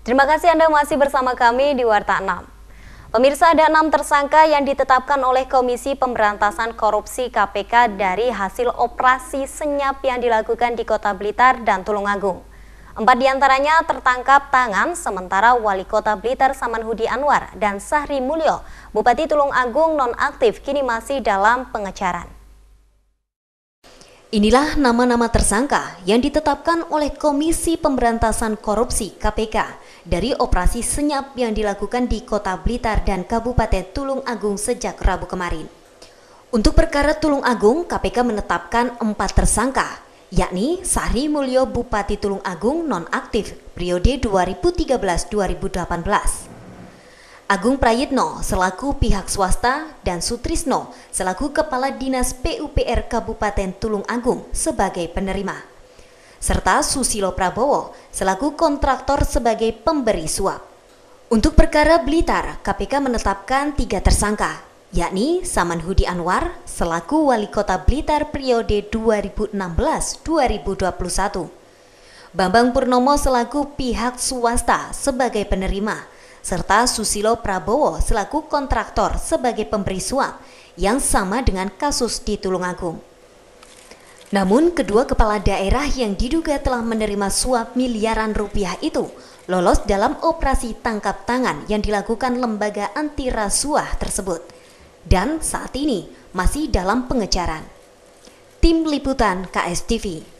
Terima kasih Anda masih bersama kami di Warta 6. Pemirsa ada enam tersangka yang ditetapkan oleh Komisi Pemberantasan Korupsi KPK dari hasil operasi senyap yang dilakukan di Kota Blitar dan Tulungagung. Empat diantaranya tertangkap tangan, sementara Wali Kota Blitar Hudi Anwar dan Sahri Mulyo, Bupati Tulungagung nonaktif kini masih dalam pengejaran. Inilah nama-nama tersangka yang ditetapkan oleh Komisi Pemberantasan Korupsi (KPK) dari operasi senyap yang dilakukan di Kota Blitar dan Kabupaten Tulung Agung sejak Rabu kemarin. Untuk perkara Tulung Agung, KPK menetapkan empat tersangka, yakni Sahri Mulyo Bupati Tulung Agung nonaktif periode 2013-2018. Agung Prayitno selaku pihak swasta dan Sutrisno selaku Kepala Dinas PUPR Kabupaten Tulung Agung sebagai penerima. Serta Susilo Prabowo selaku kontraktor sebagai pemberi suap. Untuk perkara Blitar, KPK menetapkan tiga tersangka, yakni Saman Hudi Anwar selaku Wali Kota Blitar periode 2016-2021. Bambang Purnomo selaku pihak swasta sebagai penerima serta Susilo Prabowo selaku kontraktor sebagai pemberi suap yang sama dengan kasus di Tulungagung. Namun, kedua kepala daerah yang diduga telah menerima suap miliaran rupiah itu lolos dalam operasi tangkap tangan yang dilakukan lembaga anti rasuah tersebut dan saat ini masih dalam pengejaran. Tim Liputan KSTV.